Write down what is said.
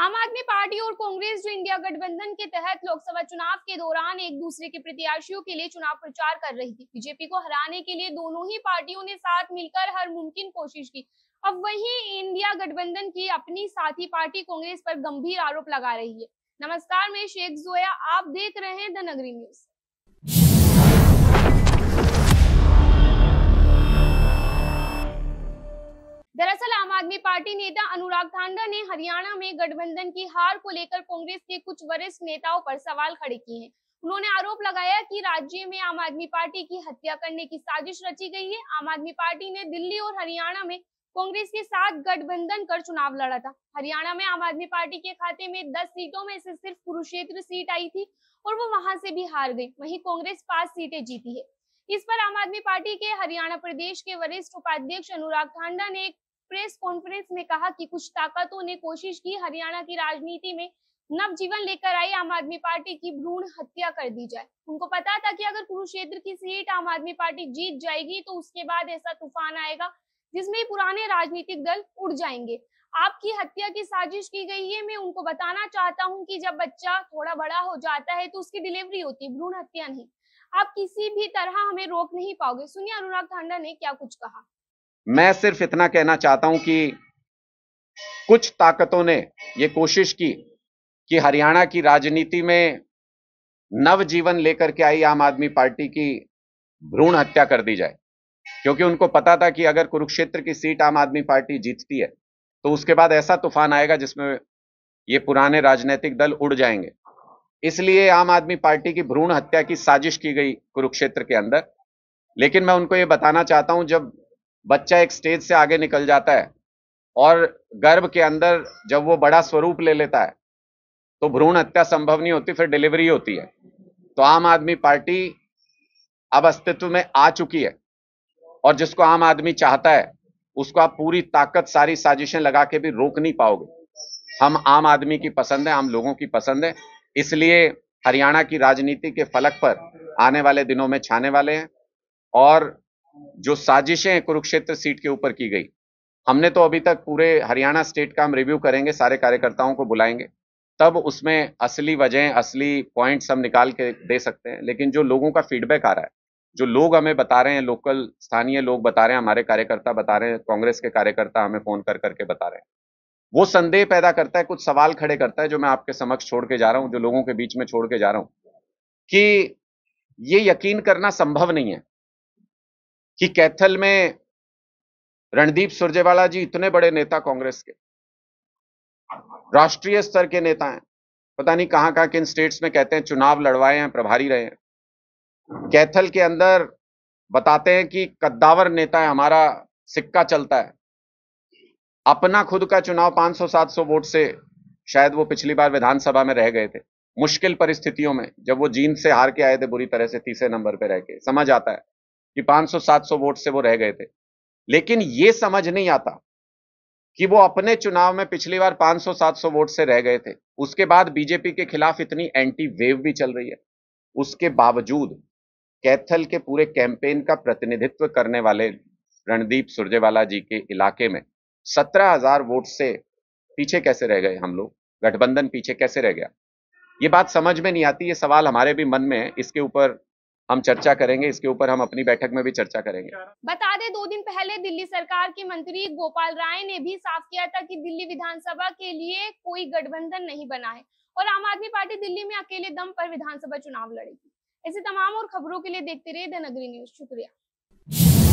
आम आदमी पार्टी और कांग्रेस जो इंडिया गठबंधन के तहत लोकसभा चुनाव के दौरान एक दूसरे के प्रत्याशियों के लिए चुनाव प्रचार कर रही थी बीजेपी को हराने के लिए दोनों ही पार्टियों ने साथ मिलकर हर मुमकिन कोशिश की अब वही इंडिया गठबंधन की अपनी साथी पार्टी कांग्रेस पर गंभीर आरोप लगा रही है नमस्कार मैं शेख जोया आप देख रहे हैं द नगरी न्यूज आदमी पार्टी नेता अनुराग धांधा ने हरियाणा में गठबंधन की हार को लेकर कांग्रेस के कुछ वरिष्ठ नेताओं पर सवाल खड़े किए हैं उन्होंने आरोप लगाया कि राज्य में आम आदमी पार्टी की हत्या करने की साजिश रची गई है आम आदमी पार्टी ने दिल्ली और हरियाणा में कांग्रेस के साथ गठबंधन कर चुनाव लड़ा था हरियाणा में आम आदमी पार्टी के खाते में दस सीटों में से सिर्फ कुरुक्षेत्र सीट आई थी और वो वहां से भी हार गई वहीं कांग्रेस पांच सीटें जीती है इस पर आम आदमी पार्टी के हरियाणा प्रदेश के वरिष्ठ उपाध्यक्ष अनुराग ठांडा ने एक प्रेस कॉन्फ्रेंस में कहा कि कुछ ताकतों ने कोशिश की हरियाणा की राजनीति में नवजीवन लेकर आई आम आदमी पार्टी की भ्रूण हत्या कर दी जाए उनको पता था कि अगर कुरुक्षेत्र की सीट आम आदमी पार्टी जीत जाएगी तो उसके बाद ऐसा तूफान आएगा जिसमें पुराने राजनीतिक दल उड़ जाएंगे आपकी हत्या की साजिश की गई है मैं उनको बताना चाहता हूं कि जब बच्चा थोड़ा बड़ा हो जाता है तो उसकी डिलीवरी होती है भ्रूण हत्या नहीं आप किसी भी तरह हमें रोक नहीं पाओगे सुनिए अनुराग ठांडा ने क्या कुछ कहा मैं सिर्फ इतना कहना चाहता हूं कि कुछ ताकतों ने ये कोशिश की कि हरियाणा की राजनीति में नव जीवन लेकर के आई आम आदमी पार्टी की भ्रूण हत्या कर दी जाए क्योंकि उनको पता था कि अगर कुरुक्षेत्र की सीट आम आदमी पार्टी जीतती है तो उसके बाद ऐसा तूफान आएगा जिसमें ये पुराने राजनीतिक दल उड़ जाएंगे इसलिए आम आदमी पार्टी की भ्रूण हत्या की साजिश की गई कुरुक्षेत्र के अंदर लेकिन मैं उनको ये बताना चाहता हूं जब बच्चा एक स्टेज से आगे निकल जाता है और गर्भ के अंदर जब वो बड़ा स्वरूप ले लेता है तो भ्रूण हत्या संभव नहीं होती फिर डिलीवरी होती है तो आम आदमी पार्टी अब अस्तित्व में आ चुकी है और जिसको आम आदमी चाहता है उसको आप पूरी ताकत सारी साजिशें लगा के भी रोक नहीं पाओगे हम आम आदमी की पसंद है आम लोगों की पसंद है इसलिए हरियाणा की राजनीति के फलक पर आने वाले दिनों में छाने वाले हैं और जो साजिशें कुरुक्षेत्र सीट के ऊपर की गई हमने तो अभी तक पूरे हरियाणा स्टेट का हम रिव्यू करेंगे सारे कार्यकर्ताओं को बुलाएंगे तब उसमें असली वजह असली पॉइंट्स हम निकाल के दे सकते हैं लेकिन जो लोगों का फीडबैक आ रहा है जो लोग हमें बता रहे हैं लोकल स्थानीय लोग बता रहे हैं हमारे कार्यकर्ता बता रहे हैं कांग्रेस के कार्यकर्ता हमें फोन कर करके बता रहे हैं वो संदेह पैदा करता है कुछ सवाल खड़े करता है जो मैं आपके समक्ष छोड़ के जा रहा हूं जो लोगों के बीच में छोड़ के जा रहा हूं कि ये यकीन करना संभव नहीं है कि कैथल में रणदीप सुरजेवाला जी इतने बड़े नेता कांग्रेस के राष्ट्रीय स्तर के नेता हैं पता नहीं कहां कहां किन स्टेट्स में कहते हैं चुनाव लड़वाए हैं प्रभारी रहे हैं कैथल के अंदर बताते हैं कि कद्दावर नेता है हमारा सिक्का चलता है अपना खुद का चुनाव 500-700 वोट से शायद वो पिछली बार विधानसभा में रह गए थे मुश्किल परिस्थितियों में जब वो जींद से हार के आए थे बुरी तरह से तीसरे नंबर पर रह के समझ आता है कि 500-700 वोट से वो रह गए थे लेकिन ये समझ नहीं आता कि वो अपने चुनाव में पिछली बार 500-700 वोट से रह गए थे उसके बाद बीजेपी के खिलाफ इतनी एंटी वेव भी चल रही है उसके बावजूद कैथल के पूरे कैंपेन का प्रतिनिधित्व करने वाले रणदीप सुरजेवाला जी के इलाके में सत्रह हजार वोट से पीछे कैसे रह गए हम लोग गठबंधन पीछे कैसे रह गया ये बात समझ में नहीं आती ये सवाल हमारे भी मन में है इसके ऊपर हम चर्चा करेंगे इसके ऊपर हम अपनी बैठक में भी चर्चा करेंगे बता दें दो दिन पहले दिल्ली सरकार के मंत्री गोपाल राय ने भी साफ किया था कि दिल्ली विधानसभा के लिए कोई गठबंधन नहीं बना है और आम आदमी पार्टी दिल्ली में अकेले दम पर विधानसभा चुनाव लड़ेगी ऐसी तमाम और खबरों के लिए देखते रहिए द नगरी न्यूज शुक्रिया